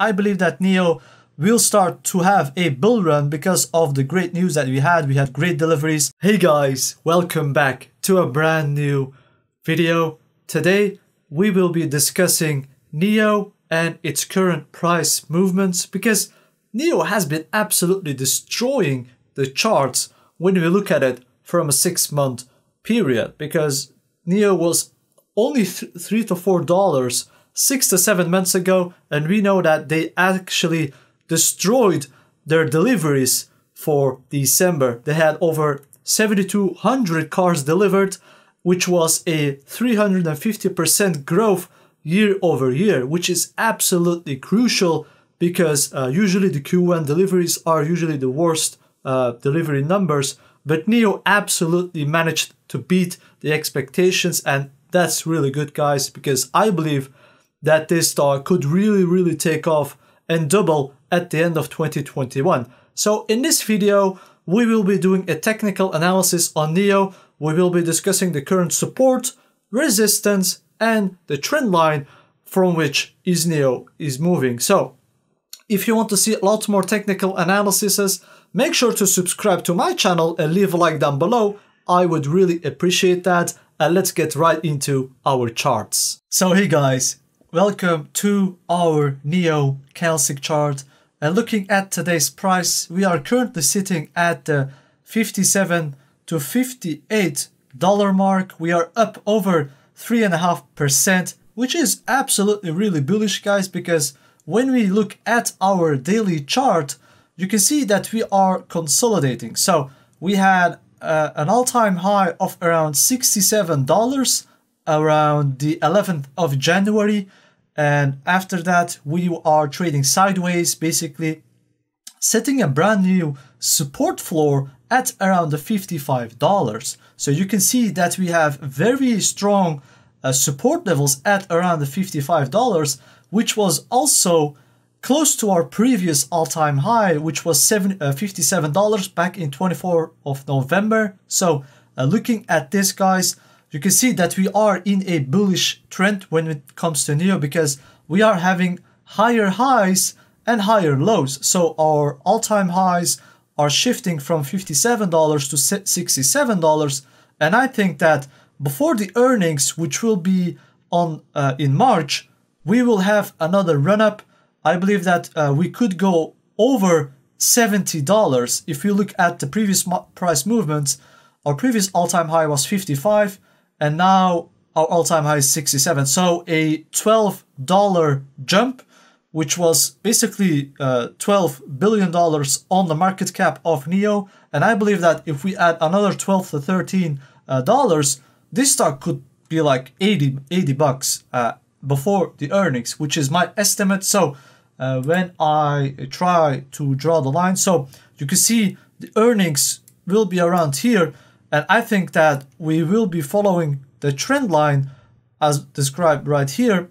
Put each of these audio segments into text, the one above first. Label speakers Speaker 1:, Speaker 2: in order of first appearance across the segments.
Speaker 1: I believe that Neo will start to have a bull run because of the great news that we had. We had great deliveries. Hey guys, welcome back to a brand new video. Today we will be discussing Neo and its current price movements because Neo has been absolutely destroying the charts when we look at it from a six month period because Neo was only th three to four dollars six to seven months ago, and we know that they actually destroyed their deliveries for December. They had over 7,200 cars delivered, which was a 350% growth year over year, which is absolutely crucial because uh, usually the Q1 deliveries are usually the worst uh, delivery numbers, but Neo absolutely managed to beat the expectations and that's really good guys because I believe that this stock could really, really take off and double at the end of 2021. So in this video, we will be doing a technical analysis on NEO. We will be discussing the current support, resistance, and the trend line from which is NEO is moving. So if you want to see a lot more technical analyses, make sure to subscribe to my channel and leave a like down below. I would really appreciate that. And let's get right into our charts. So hey guys, Welcome to our NEO Calcic chart and looking at today's price we are currently sitting at the 57 to 58 dollar mark we are up over three and a half percent which is absolutely really bullish guys because when we look at our daily chart you can see that we are consolidating so we had uh, an all-time high of around 67 dollars around the 11th of January and after that, we are trading sideways, basically setting a brand new support floor at around the $55. So you can see that we have very strong uh, support levels at around the $55, which was also close to our previous all-time high, which was seven, uh, $57 back in 24 of November. So uh, looking at this, guys, you can see that we are in a bullish trend when it comes to NEO because we are having higher highs and higher lows. So our all-time highs are shifting from $57 to $67. And I think that before the earnings, which will be on uh, in March, we will have another run-up. I believe that uh, we could go over $70. If you look at the previous price movements, our previous all-time high was 55 and now our all-time high is 67 so a 12 dollar jump which was basically uh, 12 billion dollars on the market cap of neo and i believe that if we add another 12 to 13 uh, dollars this stock could be like 80 80 bucks uh, before the earnings which is my estimate so uh, when i try to draw the line so you can see the earnings will be around here and I think that we will be following the trend line as described right here.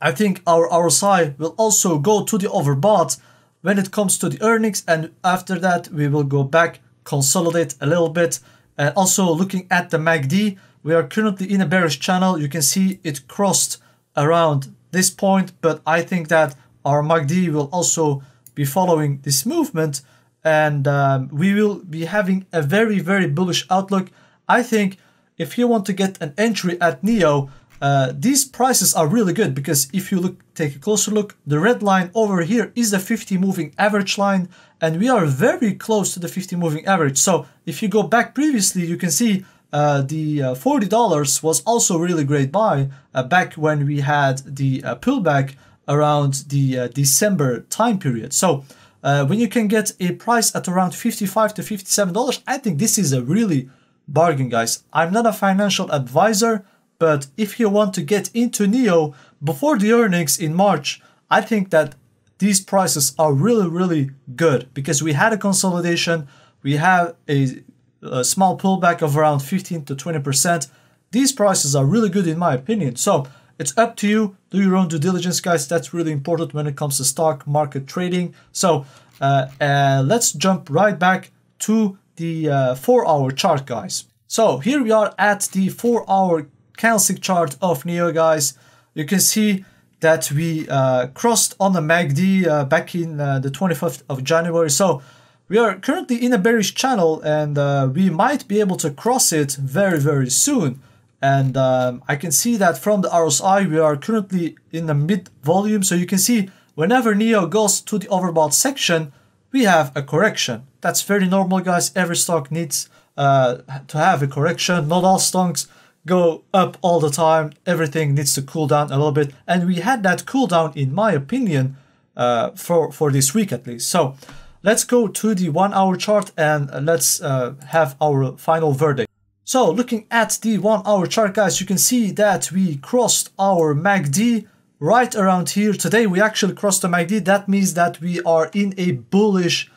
Speaker 1: I think our RSI will also go to the overbought when it comes to the earnings and after that we will go back, consolidate a little bit. And also looking at the MACD, we are currently in a bearish channel. You can see it crossed around this point, but I think that our MACD will also be following this movement and um, we will be having a very very bullish outlook. I think if you want to get an entry at Neo, uh, these prices are really good because if you look, take a closer look, the red line over here is the 50 moving average line, and we are very close to the 50 moving average. So if you go back previously, you can see uh, the uh, $40 was also really great buy uh, back when we had the uh, pullback around the uh, December time period. So uh, when you can get a price at around 55 to 57 dollars i think this is a really bargain guys i'm not a financial advisor but if you want to get into neo before the earnings in march i think that these prices are really really good because we had a consolidation we have a, a small pullback of around 15 to 20 percent these prices are really good in my opinion so it's up to you. Do your own due diligence, guys. That's really important when it comes to stock market trading. So uh, uh, let's jump right back to the uh, four hour chart, guys. So here we are at the four hour candlestick chart of NEO, guys. You can see that we uh, crossed on the MACD uh, back in uh, the 25th of January. So we are currently in a bearish channel and we might be able to cross it very, very soon. And um, I can see that from the RSI, we are currently in the mid volume. So you can see whenever NEO goes to the overbought section, we have a correction. That's very normal, guys. Every stock needs uh, to have a correction. Not all stocks go up all the time. Everything needs to cool down a little bit. And we had that cool down, in my opinion, uh, for, for this week at least. So let's go to the one hour chart and let's uh, have our final verdict. So looking at the one hour chart guys, you can see that we crossed our MACD right around here. Today we actually crossed the MACD. That means that we are in a bullish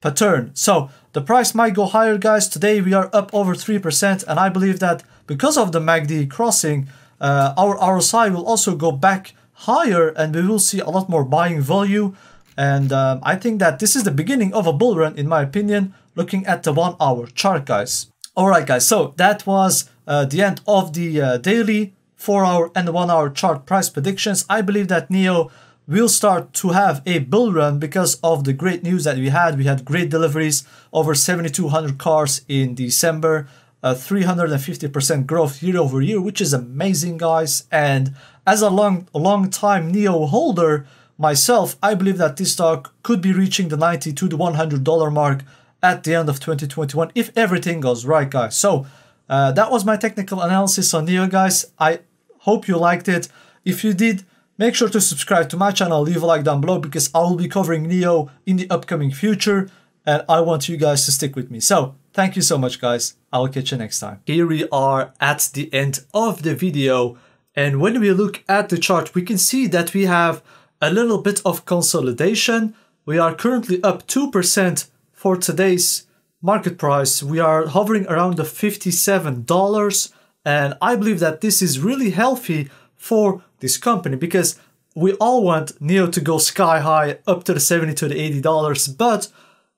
Speaker 1: pattern. So the price might go higher guys. Today we are up over 3% and I believe that because of the MACD crossing, uh, our RSI will also go back higher and we will see a lot more buying value. And um, I think that this is the beginning of a bull run in my opinion, looking at the one hour chart guys. All right, guys. So that was uh, the end of the uh, daily four hour and one hour chart price predictions. I believe that Neo will start to have a bull run because of the great news that we had. We had great deliveries over 7,200 cars in December. 350% growth year over year, which is amazing, guys. And as a long, a long time Neo holder myself, I believe that this stock could be reaching the 90 to the 100 dollar mark at the end of 2021 if everything goes right, guys. So uh, that was my technical analysis on Neo, guys. I hope you liked it. If you did, make sure to subscribe to my channel, leave a like down below because I will be covering Neo in the upcoming future and I want you guys to stick with me. So thank you so much, guys. I'll catch you next time. Here we are at the end of the video. And when we look at the chart, we can see that we have a little bit of consolidation. We are currently up 2% for today's market price, we are hovering around the $57. And I believe that this is really healthy for this company because we all want NEO to go sky high up to the 70 to the $80. But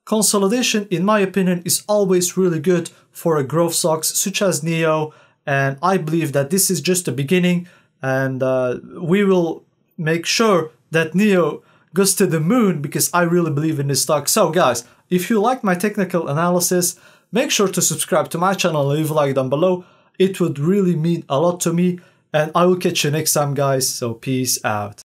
Speaker 1: consolidation, in my opinion, is always really good for a growth stocks such as NEO. And I believe that this is just the beginning and uh, we will make sure that NEO goes to the moon because I really believe in this stock. So guys, if you liked my technical analysis, make sure to subscribe to my channel and leave a like down below. It would really mean a lot to me and I will catch you next time guys, so peace out.